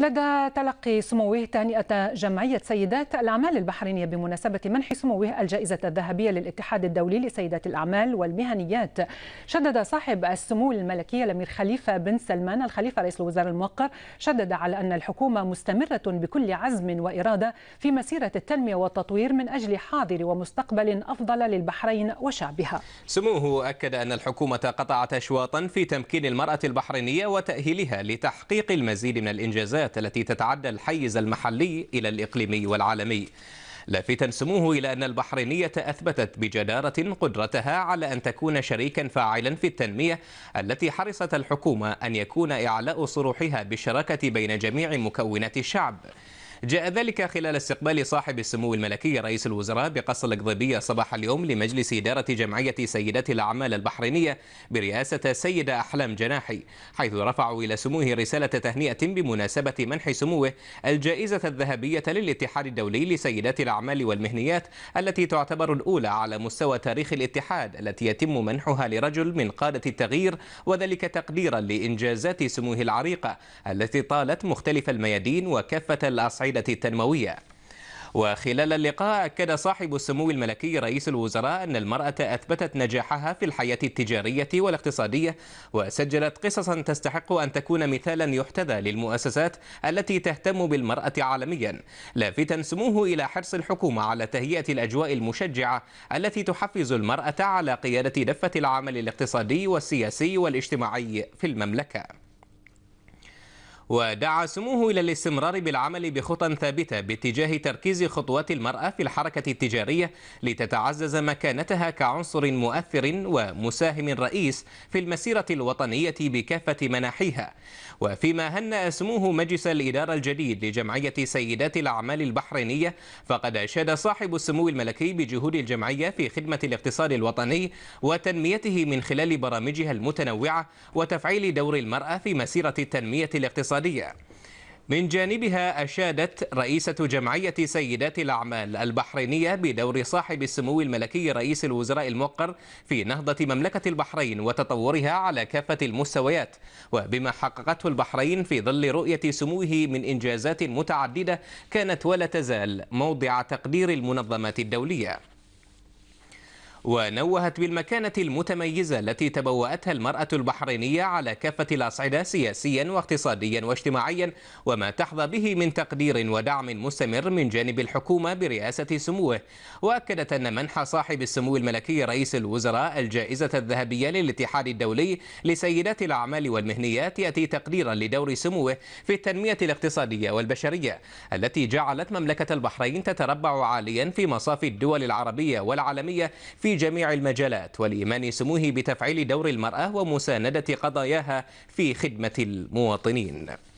لدى تلقي سموه تهنئة جمعية سيدات الأعمال البحرينية بمناسبة منح سموه الجائزة الذهبية للاتحاد الدولي لسيدات الأعمال والمهنيات شدد صاحب السمو الملكية الأمير خليفة بن سلمان الخليفة رئيس الوزراء الموقر شدد على أن الحكومة مستمرة بكل عزم وإرادة في مسيرة التنمية والتطوير من أجل حاضر ومستقبل أفضل للبحرين وشعبها سموه أكد أن الحكومة قطعت أشواطا في تمكين المرأة البحرينية وتأهيلها لتحقيق المزيد من الإنجازات التغييرات التي تتعدى الحيز المحلي إلى الإقليمي والعالمي لافتا سموه إلى أن البحرينية أثبتت بجدارة قدرتها على أن تكون شريكا فاعلا في التنمية التي حرصت الحكومة أن يكون إعلاء صروحها بالشراكة بين جميع مكونات الشعب جاء ذلك خلال استقبال صاحب السمو الملكي رئيس الوزراء بقصر القضيبية صباح اليوم لمجلس إدارة جمعية سيدات الأعمال البحرينية برئاسة السيدة أحلام جناحي حيث رفعوا إلى سموه رسالة تهنئة بمناسبة منح سموه الجائزة الذهبية للاتحاد الدولي لسيدات الأعمال والمهنيات التي تعتبر الأولى على مستوى تاريخ الاتحاد التي يتم منحها لرجل من قادة التغيير وذلك تقديرا لإنجازات سموه العريقة التي طالت مختلف الميادين وكافة الأصعدة العائلة التنموية وخلال اللقاء أكد صاحب السمو الملكي رئيس الوزراء أن المرأة أثبتت نجاحها في الحياة التجارية والاقتصادية وسجلت قصصا تستحق أن تكون مثالا يحتذى للمؤسسات التي تهتم بالمرأة عالميا لافتا سموه إلى حرص الحكومة على تهيئة الأجواء المشجعة التي تحفز المرأة على قيادة دفة العمل الاقتصادي والسياسي والاجتماعي في المملكة ودعا سموه إلى الاستمرار بالعمل بخطى ثابتة باتجاه تركيز خطوات المرأة في الحركة التجارية لتتعزز مكانتها كعنصر مؤثر ومساهم رئيس في المسيرة الوطنية بكافة مناحيها وفيما هنأ سموه مجلس الإدارة الجديد لجمعية سيدات الأعمال البحرينية فقد أشاد صاحب السمو الملكي بجهود الجمعية في خدمة الاقتصاد الوطني وتنميته من خلال برامجها المتنوعة وتفعيل دور المرأة في مسيرة التنمية الاقتصادية البرتغالية من جانبها أشادت رئيسة جمعية سيدات الأعمال البحرينية بدور صاحب السمو الملكي رئيس الوزراء الموقر في نهضة مملكة البحرين وتطورها على كافة المستويات وبما حققته البحرين في ظل رؤية سموه من إنجازات متعددة كانت ولا تزال موضع تقدير المنظمات الدولية ونوهت بالمكانة المتميزة التي تبوأتها المرأة البحرينية على كافة الأصعدة سياسيا واقتصاديا واجتماعيا وما تحظى به من تقدير ودعم مستمر من جانب الحكومة برئاسة سموه وأكدت أن منح صاحب السمو الملكي رئيس الوزراء الجائزة الذهبية للاتحاد الدولي لسيدات الأعمال والمهنيات يأتي تقديرا لدور سموه في التنمية الاقتصادية والبشرية التي جعلت مملكة البحرين تتربع عاليا في مصاف الدول العربية والعالمية في في جميع المجالات والإيمان سموه بتفعيل دور المرأة ومساندة قضاياها في خدمة المواطنين